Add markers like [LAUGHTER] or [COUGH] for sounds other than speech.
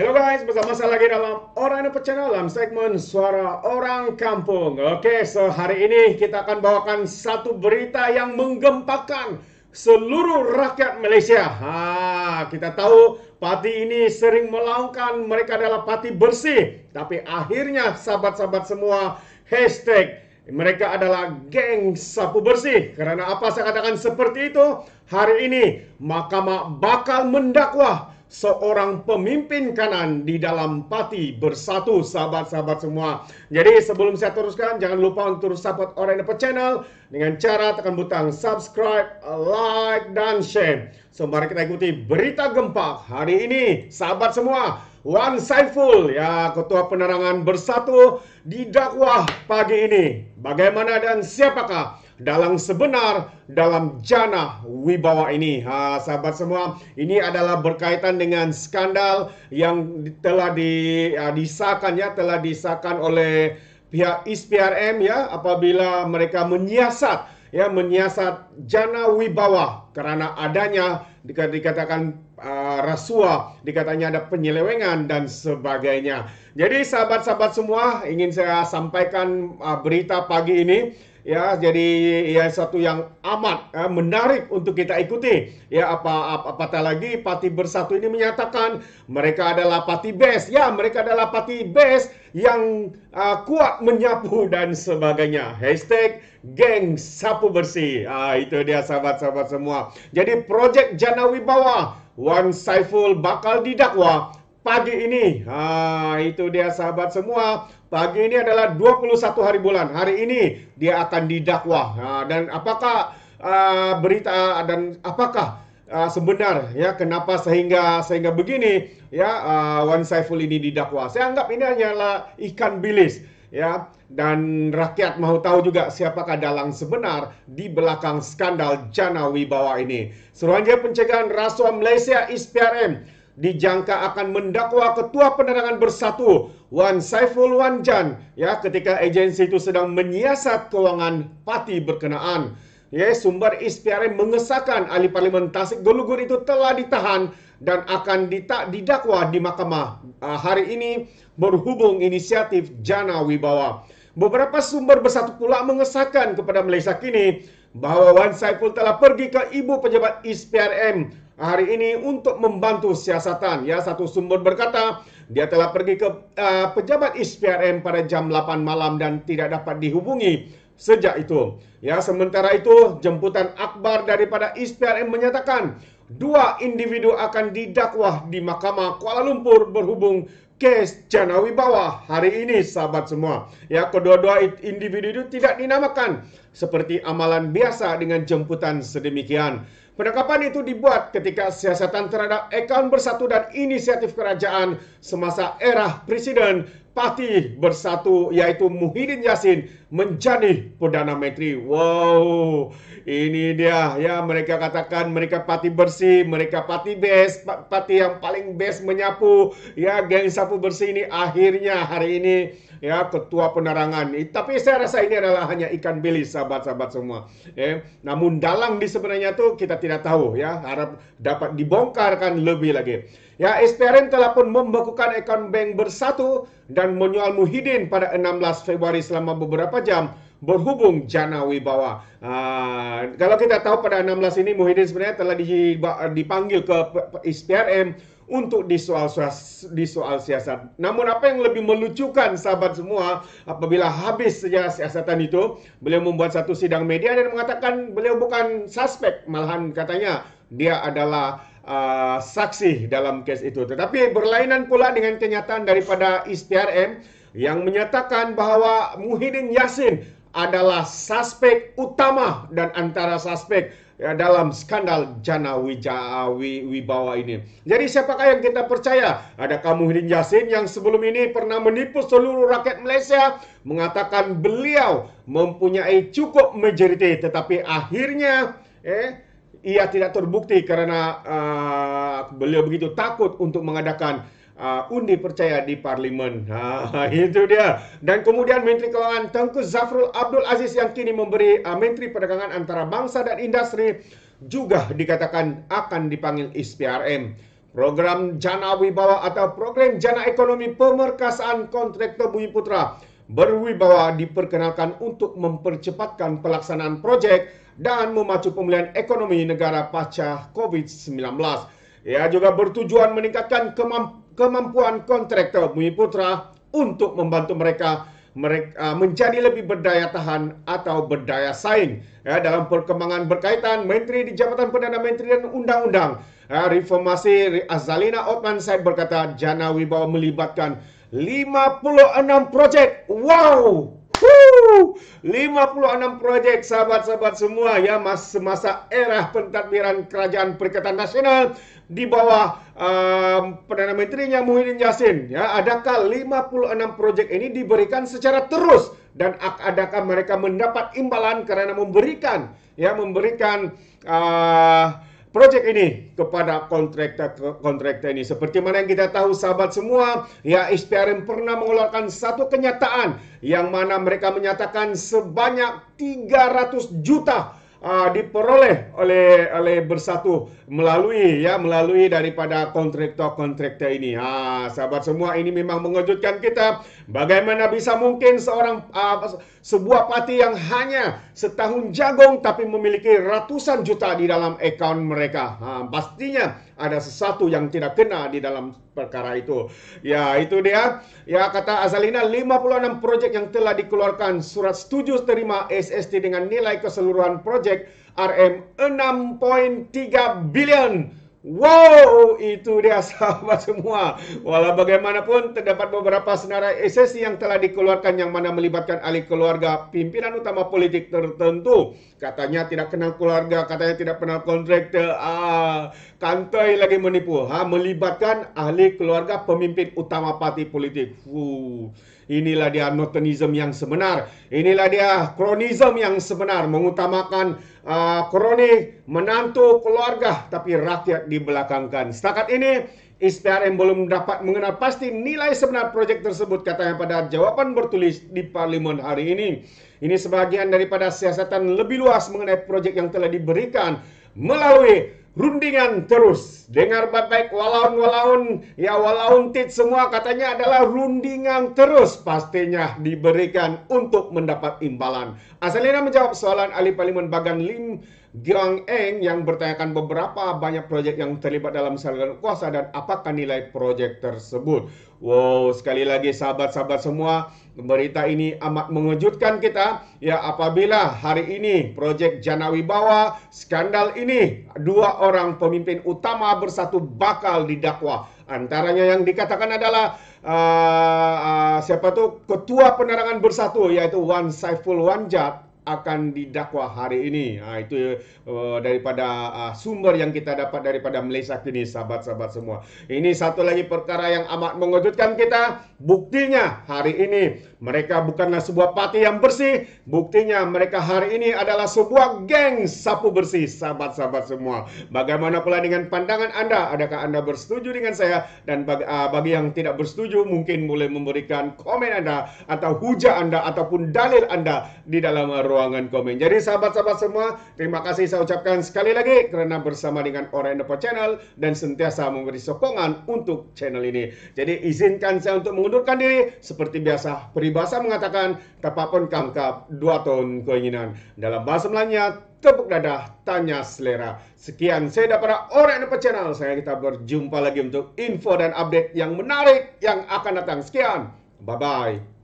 Hello guys, bersama saya lagi dalam Orang Indonesia Channel dalam segmen Suara Orang Kampung. Oke, so hari ini kita akan bawakan satu berita yang menggempakan seluruh rakyat Malaysia. Ha, kita tahu parti ini sering melaungkan mereka adalah parti bersih, tapi akhirnya sahabat-sahabat semua hashtag mereka adalah geng sapu bersih. Karena apa saya katakan seperti itu? Hari ini mahkamah bakal mendakwa seorang pemimpin kanan di dalam pati bersatu sahabat-sahabat semua. Jadi sebelum saya teruskan jangan lupa untuk support orang dapat channel dengan cara tekan butang subscribe, like dan share. sembari kita ikuti berita gempa hari ini sahabat semua. Wan Saiful ya ketua penerangan bersatu didakwah pagi ini. Bagaimana dan siapakah dalam sebenar dalam jana wibawa ini. Ha, sahabat semua, ini adalah berkaitan dengan skandal yang telah di, ya, disahkan ya, telah disahkan oleh pihak ISPRM ya apabila mereka menyiasat ya menyiasat jana wibawa karena adanya dikatakan uh, rasuah, dikatanya ada penyelewengan dan sebagainya. Jadi sahabat-sahabat semua ingin saya sampaikan uh, berita pagi ini ya jadi ya satu yang amat ya, menarik untuk kita ikuti ya apa apa apa tak lagi Pati bersatu ini menyatakan mereka adalah Pati best ya mereka adalah Pati best yang uh, kuat menyapu dan sebagainya hashtag geng sapu bersih ah, itu dia sahabat-sahabat semua jadi projek Janawi Bawah Wan Saiful bakal didakwa pagi ini. Ah, itu dia sahabat semua. Pagi ini adalah 21 hari bulan. Hari ini dia akan didakwah. Ah, dan apakah uh, berita ah, dan apakah uh, sebenar ya kenapa sehingga sehingga begini ya uh, one Saiful ini didakwa. Saya anggap ini hanyalah ikan bilis ya dan rakyat mau tahu juga siapakah dalang sebenar di belakang skandal Jana Wibawa ini. Seruannya pencegahan rasuah Malaysia SPRM dijangka akan mendakwa ketua penerangan bersatu Wan Saiful Jan, ya ketika agensi itu sedang menyiasat kewangan parti berkenaan. Ya, sumber ISPR mengesahkan ahli parlimen Tasik golugur itu telah ditahan dan akan ditak didakwa di mahkamah uh, hari ini berhubung inisiatif Jana Wibawa. Beberapa sumber bersatu pula mengesahkan kepada Malaysia kini bahawa Wan Saiful telah pergi ke ibu pejabat ISPRM hari ini untuk membantu siasatan. Ya, satu sumber berkata dia telah pergi ke uh, pejabat SPRM pada jam 8 malam dan tidak dapat dihubungi sejak itu. Ya, sementara itu jemputan akbar daripada SPRM menyatakan dua individu akan didakwah di Mahkamah Kuala Lumpur berhubung kes Jana Wibawa hari ini sahabat semua. Ya kedua-dua individu itu tidak dinamakan seperti amalan biasa dengan jemputan sedemikian. Penangkapan itu dibuat ketika siasatan terhadap ekonomi bersatu dan inisiatif kerajaan semasa era Presiden Pati Bersatu yaitu Muhyiddin Yassin menjadi Perdana Menteri. Wow, ini dia ya mereka katakan mereka pati bersih, mereka pati best, pati yang paling best menyapu. Ya geng sapu bersih ini akhirnya hari ini ya ketua penerangan. Tapi saya rasa ini adalah hanya ikan bilis sahabat-sahabat semua. Ya. Namun dalang di sebenarnya tuh kita tidak tahu ya. Harap dapat dibongkarkan lebih lagi. Ya SPRN telah pun membekukan akun bank bersatu dan menyoal Muhyiddin pada 16 Februari selama beberapa jam berhubung Jana Wibawa. Uh, kalau kita tahu pada 16 ini Muhyiddin sebenarnya telah dipanggil ke SPRM untuk di soal di soal siasat. Namun apa yang lebih melucukan sahabat semua apabila habis saja siasatan itu, beliau membuat satu sidang media dan mengatakan beliau bukan suspek, malahan katanya dia adalah Uh, saksi dalam kes itu tetapi berlainan pula dengan kenyataan daripada ISTRM yang menyatakan bahawa Muhyiddin Yassin adalah suspek utama dan antara suspek ya, dalam skandal Jana Wibawa ini. Jadi siapakah yang kita percaya? Ada Kamuhidin Yasin yang sebelum ini pernah menipu seluruh rakyat Malaysia mengatakan beliau mempunyai cukup majority tetapi akhirnya eh ia tidak terbukti karena uh, ah, beliau begitu takut untuk mengadakan uh, ah, undi percaya di parlimen. Uh, [LAUGHS] itu dia. Dan kemudian Menteri Kewangan Tengku Zafrul Abdul Aziz yang kini memberi uh, Menteri Perdagangan Antara Bangsa dan Industri juga dikatakan akan dipanggil SPRM. Program Jana Wibawa atau Program Jana Ekonomi Pemerkasaan Kontraktor Bumi Putra berwibawa diperkenalkan untuk mempercepatkan pelaksanaan projek dan memacu pemulihan ekonomi negara pasca COVID-19. Ia juga bertujuan meningkatkan kemampuan kontraktor Bumi Putra untuk membantu mereka mereka menjadi lebih berdaya tahan atau berdaya saing ya, dalam perkembangan berkaitan menteri di Jabatan Perdana Menteri dan Undang-Undang. Ya, reformasi Azalina Othman saya berkata Jana Wibawa melibatkan 56 projek. Wow! 56 proyek sahabat-sahabat semua ya mas semasa era pentadbiran Kerajaan Perikatan Nasional di bawah um, Perdana Menterinya Muhyiddin Yassin ya adakah 56 proyek ini diberikan secara terus dan adakah mereka mendapat imbalan karena memberikan ya memberikan uh, proyek ini kepada kontraktor-kontraktor ini. Seperti mana yang kita tahu sahabat semua, ya SPRM pernah mengeluarkan satu kenyataan yang mana mereka menyatakan sebanyak 300 juta uh, diperoleh oleh oleh bersatu melalui ya melalui daripada kontraktor-kontraktor ini. Ha, sahabat semua ini memang mengejutkan kita. Bagaimana bisa mungkin seorang uh, sebuah parti yang hanya setahun jagung tapi memiliki ratusan juta di dalam akaun mereka. Ha, pastinya ada sesuatu yang tidak kena di dalam perkara itu. Ya, itu dia. Ya, kata Azalina 56 projek yang telah dikeluarkan surat setuju terima SST dengan nilai keseluruhan projek RM 6.3 billion. Wow, itu dia [LAUGHS] sahabat semua. Walau bagaimanapun terdapat beberapa senarai esensi yang telah dikeluarkan yang mana melibatkan ahli keluarga pimpinan utama politik tertentu. Katanya tidak kenal keluarga, katanya tidak kenal kontraktor. Ah, kantoi lagi menipu. Ha, melibatkan ahli keluarga pemimpin utama partai politik. Uh. Inilah dia notenism yang sebenar. Inilah dia kronism yang sebenar. Mengutamakan uh, kroni menantu keluarga tapi rakyat dibelakangkan. Setakat ini, SPRM belum dapat mengenal pasti nilai sebenar projek tersebut katanya pada jawaban bertulis di parlimen hari ini. Ini sebahagian daripada siasatan lebih luas mengenai projek yang telah diberikan melalui rundingan terus. Dengar baik-baik walaun walaun ya walaun tit semua katanya adalah rundingan terus pastinya diberikan untuk mendapat imbalan. Asalina menjawab soalan Ali Palimun Bagan Lim Giang Eng yang bertanyakan beberapa banyak proyek yang terlibat dalam saluran kuasa dan apakah nilai proyek tersebut. Wow, sekali lagi sahabat-sahabat semua, berita ini amat mengejutkan kita. Ya, apabila hari ini proyek Jana Wibawa, skandal ini, dua orang pemimpin utama bersatu bakal didakwa. Antaranya yang dikatakan adalah uh, uh, siapa tuh ketua penerangan bersatu yaitu Wan Saiful Wanjat akan didakwa hari ini. Nah, itu uh, daripada uh, sumber yang kita dapat daripada Malaysia kini, sahabat-sahabat semua. Ini satu lagi perkara yang amat mengejutkan kita. Buktinya hari ini mereka bukanlah sebuah parti yang bersih. Buktinya mereka hari ini adalah sebuah geng sapu bersih, sahabat-sahabat semua. Bagaimana pula dengan pandangan Anda? Adakah Anda bersetuju dengan saya? Dan bagi, uh, bagi yang tidak bersetuju, mungkin boleh memberikan komen Anda atau hujah Anda ataupun dalil Anda di dalam eh, ruang Ruangan Komen. Jadi sahabat-sahabat semua, terima kasih saya ucapkan sekali lagi karena bersama dengan Orang Channel dan sentiasa memberi sokongan untuk channel ini. Jadi izinkan saya untuk mengundurkan diri seperti biasa peribahasa mengatakan kapapun kangkap dua tahun keinginan. Dalam bahasa Melannya tepuk dada, tanya selera. Sekian saya para orang Channel. Saya kita berjumpa lagi untuk info dan update yang menarik yang akan datang. Sekian, bye-bye.